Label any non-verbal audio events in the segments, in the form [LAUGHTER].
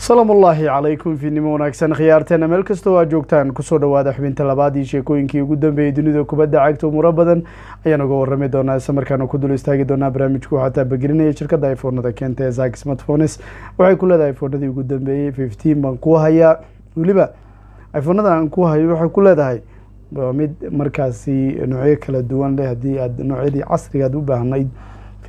salaam ullaahi calaykum fiidnimo wanaagsan khiyaarteena meel kastoo aad joogtaan kusoo dhowaada xubinta labaad iyo sheekooyinkii ugu dambeeyey dunida kubadda cagta umuuro badan ayaan uga warrami doonaa isla markaan ku dul istaagi doonaa barnaamijku xataa bagelinaya shirkadda ifoonada keenta ee zak smartphones waxay ku leedahay ifoonadii ugu dambeeyey fifteen baan ku hayaa weliba ifoonada aan ku hayo waxay ku leedahay waa mid markaasi noocyo kala duwan leh haddii aad noocyadii casriga aad u baahnayd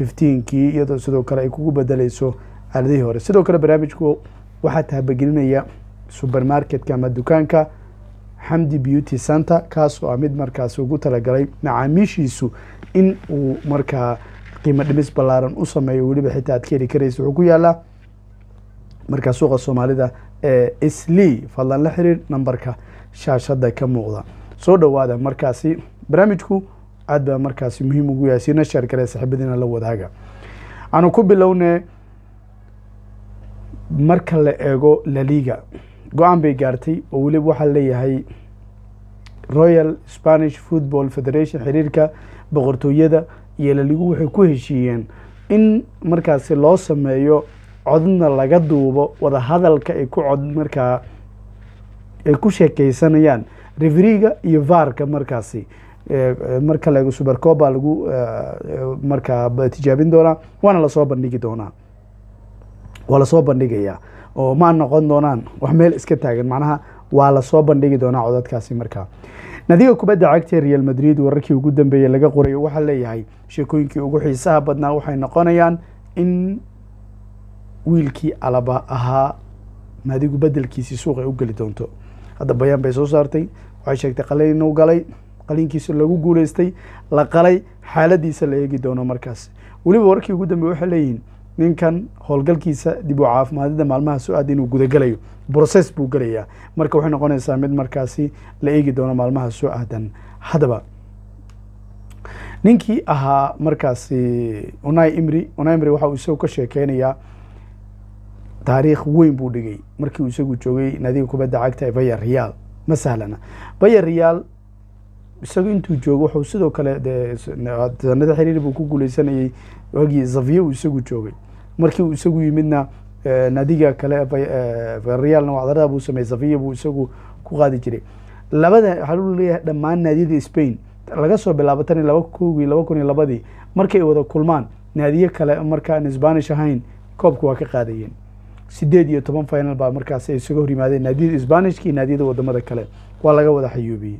fifteenkii iyadoo sidoo kale ay kugu bedelayso aaladihii hore sidoo kale barnaamijku waxaa tabagelinaya subermarketka ama dukaanka xamdi beauty center kaas oo ah mid markaas ugu talagalay macaamiishiisu in uu markaa qiimo dhimis ballaaran u sameeyo weliba xitaa aad ka heli karaysa wuxuu ku yaalaa markaa suuqa soomaalida ee islii fadlan la xiriir nambarka shaashadda ka muuqda soo dhowaada markaasi barnaamijku aad baa markaasi muhiim ugu yahay sina sheer gare saaxiibadiina la wadaaga aanu ku bilownee marka la eego laliga go-aan bay gaartay oo weliba waxaa leeyahay royal spanish football federation xiriirka boqortooyada iyo laligu waxay ku heshiiyeen in markaasi loo sameeyo codna laga duubo wadahadalka ay ku cod markaa ay ku sheekeysanayaan reveriga iyo vaarka markaasi marka laego subercoba lagu markaa tijaabin doonaa waana lasoo bandhigi doonaa waa lasoo bandhigayaa oo maa noqon doonaan wax meel iska taagan macnaha waa lasoo bandhigi doonaa codadkaasi markaa nadiga kubadda cagta ee real madrid wararkii ugu dambeeyey laga qoray waxaa leeyahay sheekooyinkii ugu xiisaha badnaa waxay noqonayaan in wiilkii alaba ahaa nadigu bedelkiisii suuq ay u geli doonto hadda bayaan bay soo saartay waxay sheegtay qaliin inuu galay qaliinkiisa lagu guulaystay la qalay xaaladiisa la eegi doono markaas weliba wararkii ugu dambeeye waxay leeyihiin ninkan howlgalkiisa dib u caafimaadida maalmaha soo aada inuu gudagalayo brocess buu gelayaa marka waxay noqonaysaa mid markaasi la eegi doono maalmaha soo aadan haddaba ninkii ahaa markaasi unai imri unai imri waxa uu isagu ka sheekeynayaa taariikh weyn buu dhigay markii uu isagu joogay naadiga kubadda cagta ee bayer real ma sahlana bayer real isaga intuu joogo wuxuu sidoo kale desanada xiriir buu ku guuleysanayey waagii zavye uu isagu joogay markii uu isagu yimidna eh, naadiga kale eh, eh, realna wacdarada buu sameeyey zavye buu isagu ku qaadi jiray labada waxaa lu dhammaan naadiyada spain laga soo bilaabo tan laba kowgii laba kun iyo labadii markay wada kulmaan naadiye kale markaan isbanish ahayn koobka waa ka qaadayeen sideed iyo toban final baa markaas ay isaga hor yimaadeen naadiyada sbanishka iyo naadiyada wadamada kale waa laga wada xayuubiyey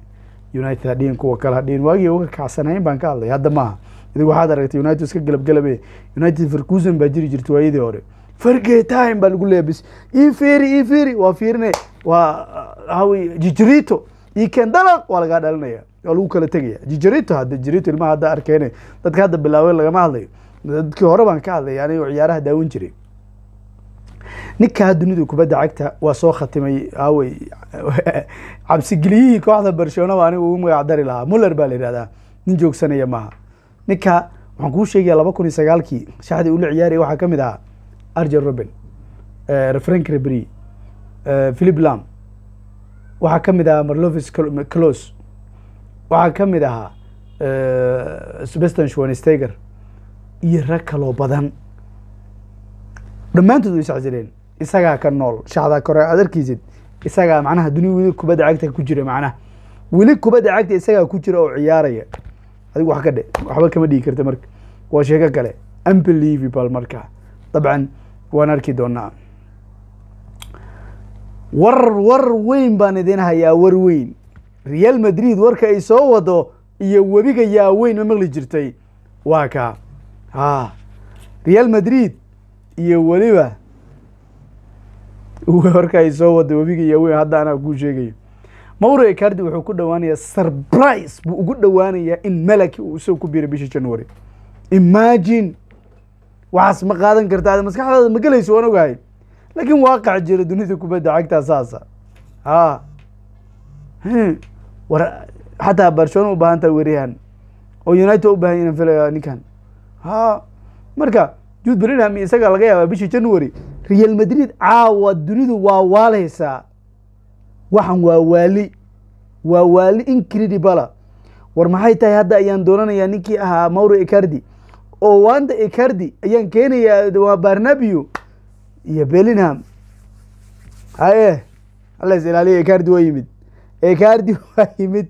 united hadhihin kuwa kale hadhihin waagii uga kacsanayn baan ka hadlay hadda maaha idig waxaad aragtay united iska galabgalabe united ferguson baa jiri jirta waayadii hore fergetime baa lagu leebis ii fiiri ii fiiri waa fiirine waa ah, hawi jijirito ii keen waa lagaa dhalinaya waa lagu kala tegaya jijirito hadda jirito ilmaha hadda arkeene dadka hadda bilaabay lagama hadlayo dadkii hore baan ka hadlay anigo ciyaaraha daawan jiray ninkaa dunidu kubadda cagta waa soo khatimay aawey cabsigeliyihii kooxda barcelona aniga ugu magac dari lahaa muller baa la yihahdaa nin joogsanaya maaha ninka waxaan kuu sheegayaa laba kun iyo sagaalkii shaxdii ula ciyaaraya waxaa ka mid ahaa arjen roben eh, frank rebri eh, philip lam waxaa ka mid ahaa marlovis clos waxaa ka mid ahaa eh, sebastan schwansteger iyo rag kaloo badan dhammaantood way isxasileen isagaa ka nool shaxda kore aad arkisid isagaa macnaha dunia weli kubadda cagta ku jira macnaha weli kubadda cagta isagaa ku jira oo ciyaaraya adigu wax ka dhe waxba kama dhigi karta marka waa sheeko kale unbelievable marka dabcan waan arki doonaa war war weyn baan idin hayaa war weyn real madrid warka ay soo wado iyo webiga weyn ma maqli jirtay waa kaa ha real madrid iyo weliba warka ay soo wada webiga iyo weyn hadda anaa kuu sheegaya mauro ecardi wuxuu ku dhowaanayaa surprise buu ugu dhowaanayaa in malaki uu isagoo ku biiray bishii january imagine waxaas ma qaadan kartaa maskaxdaada ma gelayso waan ogahay laakiin waaqac jira dunida kubadda cagtaa saasa a hmm. war xataa barcelona u baahan taha weeryahan oo united u bahan inaan filaya ninkan ha marka jude berinham isagaa laga yaabaa bishii january real madrid caawa ah, dunidu waa waalhaysaa waxan waa waali waa waali incredibala war maxay tahay hadda ayaan doonanayaa ninkii ahaa mauro icardi oo wanda icardi ayaan keenayaa waa barnabio iyo bellingham haye eh, halas ilaaliya icardi waa yimid icardi [LAUGHS] waa yimid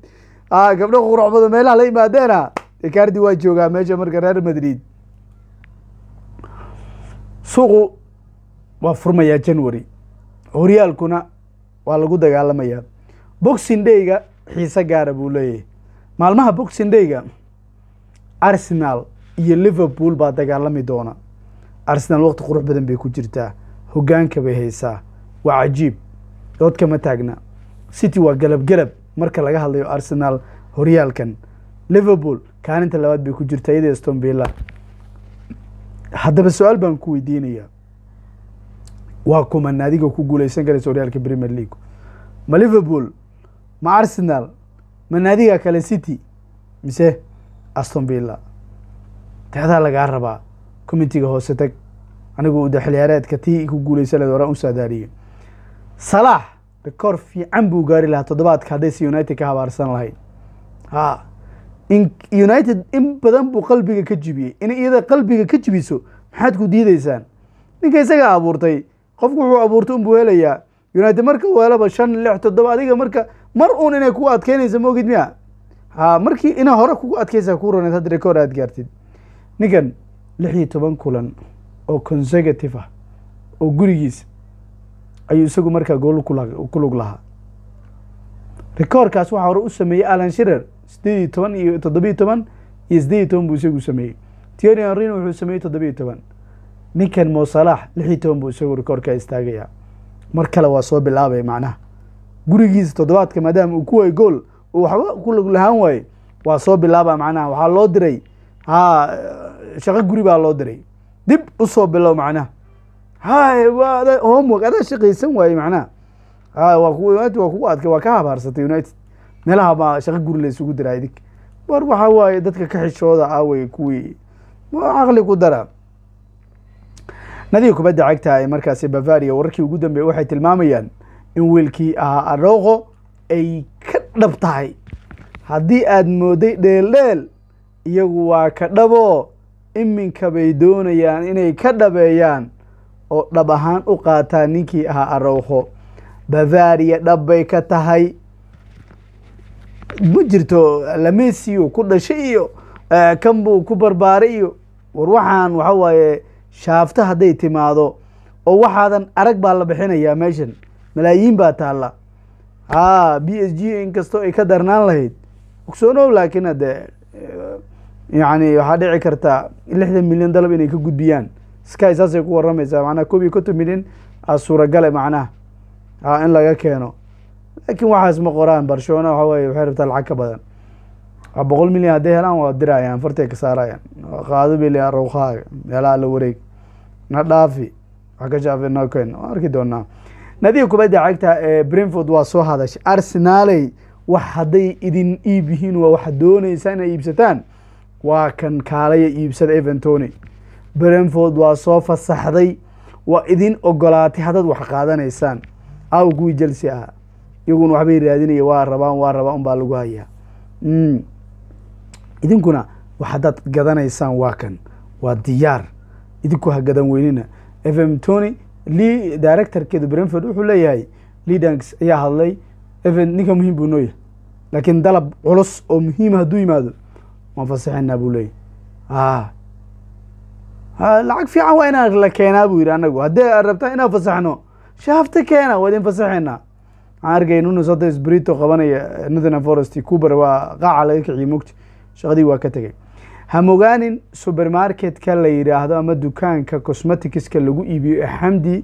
gabdho gabdha qurux badan meelaha la yimaadeena ah. icardi waa joogaa meesha marka reer madrid suuqu waa furmayaa january horyaalkuna waa lagu dagaalamayaa boxing dayga xiise gaara buu leeyahay maalmaha boxing dayga arsenal iyo liverpool baa dagaalami doona arsenal waqti qurux badan bay ku jirtaa hoggaanka bay haysaa waa cajiib dood kama taagna city waa galabgalab marka laga hadlayo arsenal horyaalkan liverpool kaalinta labaad bay ku jirtaa iyada stonvilla haddaba su-aal baan ku weydiinayaa waa kuman adiga ku guuleysan karaysa horyaalka premier leagu ma liverpool ma arsenal ma naadiga kale city mise aston villa deedaa lagaa rabaa communitiga hoose tag anigu uda xilciyaareedka tii ku guuleysanled horaan u saadaariye salaax rekoor fiican buu gaari lahaa toddobaadka haddayse united ka habaarsan lahayd ha united in badan buu qalbiga ka jibiyey in iyada qalbiga ka jibiso maxaad ku diideysaan ninka isagaa abuurtay qofku wuxuu abuurta unbuu helayaa united marka weelaba shan lix toddoba adiga marka mar uun inay kugu adkeynaysa moogid miya ha markii inaa hore kugu adkeysa ku roneed hadda record aad gaartid ninkan lix iyo toban kulan oo consecutive ah oo gurigiisa ayuu isagu markaa gool ku lug lahaa rekoorkaas waxaa hore u sameeyey alan shirer sideed iyo toban iyo toddobiyo toban iyo sideed iyo toban buu isagu sameeyey tieri henrin wuxuu sameeyey toddobiyo toban ninkan mosalaax lix toban buu isagu rikoorkaa istaagayaa mar kale waa soo bilaabay macnaha gurigiisa toddobaadka maadaama uu ku way gool uu waxba ku luglahaan waaye waa soo bilaaba macnaha waxaa loo diray ha shaqo guri baa loo diray dib u soo bilow macnaha hay waa homework adaa shaqaysan waaye macnaha hay waa kuwa waa kugu adkay waa ka habhaarsatay united meelaha baa shaqo guri la isugu diraa idink war waxaa waaye dadka ka xishooda ah wey kuwii caqli ku dara nadiga kubadda cagta ee markaasi bavaria wararkii ugu dambeeyey waxay tilmaamayaan in wiilkii ahaa aroqo ay ka dhab tahay haddii aad mooday dheeldheel iyagu waa ka dhaboo iminka bay doonayaan inay ka dhabeeyaan oo dhab ahaan u qaataan ninkii ahaa aroqo bavaria dhab bay ka tahay ma jirto lamesiyo ku dhashay iyo eh, kan buu ku barbaaray iyo war waxaan waxa waaye shaafto hadday timaado oo waxaadan arag baa la bixinayaa meeshan malaayiin baa taalla haa b s g inkastoo ay ka darnaan lahayd ogsoonow laakiin hadde eh, yacni waxaa dhici karta lixdan milyan dalab inay ka gudbiyaan sky saasay ku warramaysaa macnaha koob iyo konton milyan a suuragale eh, macnaha haa in laga keeno laakiin waxaas ma qoraan barshoona waxa weye waxay rabtaa lacag ka badan boqol milyan hadday helaan waa dirayaan fartay ka saarayaan qaado beliya rawkhaaga meelaha la wareeg na dhaafi wax ka shaafe noken arki doonaa nadiga kubadda cagta ee brinford waa soo hadashay arsenaaley wax hadday idin iib yihiin waa waxaad doonaysaa inay iibsataan waa kan kaalaya iibsada eventoni tony brinford waa soo fasaxday waa idin ogolaatay haddaad wax qaadanaysaan aw kuwii jelsi ah iyaguna waxbay raadinaya waa rabaan waa rabaa unbaa lagu hayaa hmm idinkuna wax haddaad gadanaysaan waa kan waa diyaar idinku ha gadan weynina f m tony lee directorkeedu brenford wuxuu leeyahay lidanks ayaa hadlay fn ninka muhiim buu nooya laakiin dalab culus oo muhiima ah hadduu yimaado waan fasaxaynaa buu leeyahy lacag fiican waa inaan la keenaa buu yidhi anagu haddii aad rabtaa inaan fasaxno shaafta keena waa idin fasaxaynaa waxaan argay nunus hadda sbrito qabanaya northern forest cuber waa qaaca laga kiciye mogti shaqadii waa ka tegey hamogaanin supermarketka la yidhaahdo ama dukaanka cosmeticska lagu iibiyo xamdi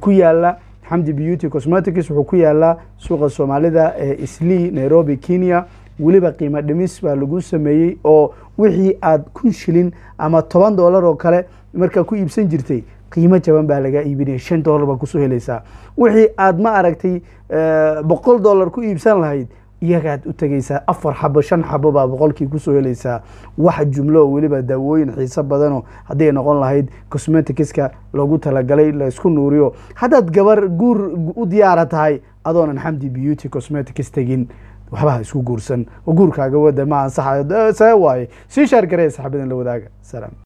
ku yaalla xamdi beauty cosmetics wuxuu ku yaallaa suuqa soomaalida ee islii nairobi kenya weliba qiimo dhimis baa lagu sameeyey oo wixii aad kun shilin ama toban dollar oo kale markaa ku iibsan jirtay qiimo jaban baa laga iibinaya shan doolar baa kusoo helaysaa wixii aad ma aragtay boqol dollar ku iibsan lahayd iyagaad u tegaysaa afar xabo shan xabo baa boqolkii kusoo helaysaa wax jumlo oo weliba daawooyin xiiso badanoo hadday noqon lahayd cosmeticiska loogu talagalay laysku nuuriyo haddaad gabar guur u diyaara tahay adoonan xamdi beauty cosmeticus tegin waxbaha isku guursan oo guurkaaga wada ma ansaxayo see waaye sii shaar gareya saxaabadan la wadaaga salaam